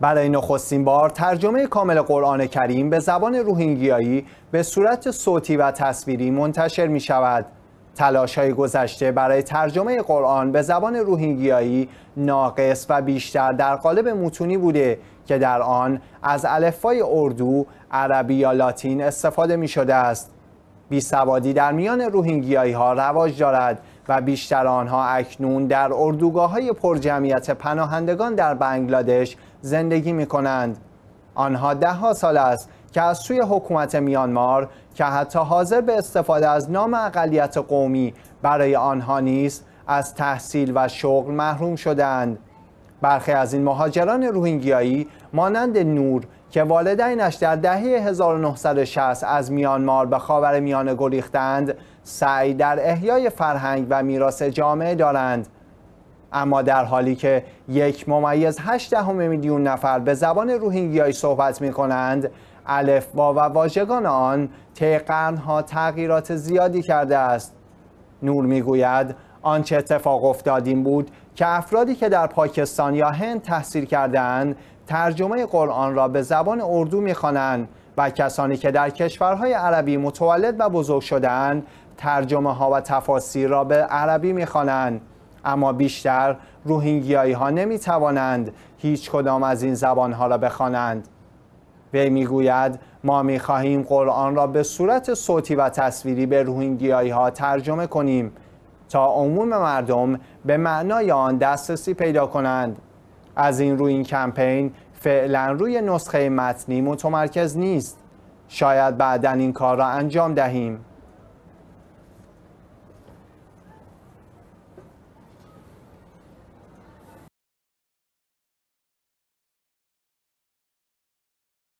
برای نخستین بار ترجمه کامل قرآن کریم به زبان روهینگیایی به صورت صوتی و تصویری منتشر می شود. تلاش های گذشته برای ترجمه قرآن به زبان روهینگیایی ناقص و بیشتر در قالب متونی بوده که در آن از الفای اردو، عربی یا لاتین استفاده می شده است. بیسوادی در میان روهینگیایی ها رواج دارد و بیشتر آنها اکنون در اردوگاه های پرجمعیت پناهندگان در بنگلادش زندگی می کنند. آنها ده ها سال است که از سوی حکومت میانمار که حتی حاضر به استفاده از نام اقلیت قومی برای آنها نیست از تحصیل و شغل محروم شدند برخی از این مهاجران روهینگیایی مانند نور که والدینش در دهه 1960 از میانمار به خاور میانه گریختند سعی در احیای فرهنگ و میراث جامعه دارند اما در حالی که یک ممیز هشت میلیون نفر به زبان روهینگیایی صحبت می کنند الف و واژگان آن طی تغییرات زیادی کرده است نور میگوید آنچه اتفاق افتاد این بود که افرادی که در پاکستان یا هند تحصیل کردهاند ترجمه قرآن را به زبان اردو میخوانند و کسانی که در کشورهای عربی متولد و بزرگ شدهاند ترجمه ها و تفاسیر را به عربی میخوانند اما بیشتر روهینگیایی ها نمی توانند هیچ کدام از این زبان ها را بخوانند وی میگوید ما می خواهیم قرآن را به صورت صوتی و تصویری به روهینگیایی ها ترجمه کنیم تا عموم مردم به معنای آن دسترسی پیدا کنند از این روی این کمپین فعلا روی نسخه متنی متمرکز نیست شاید بعدا این کار را انجام دهیم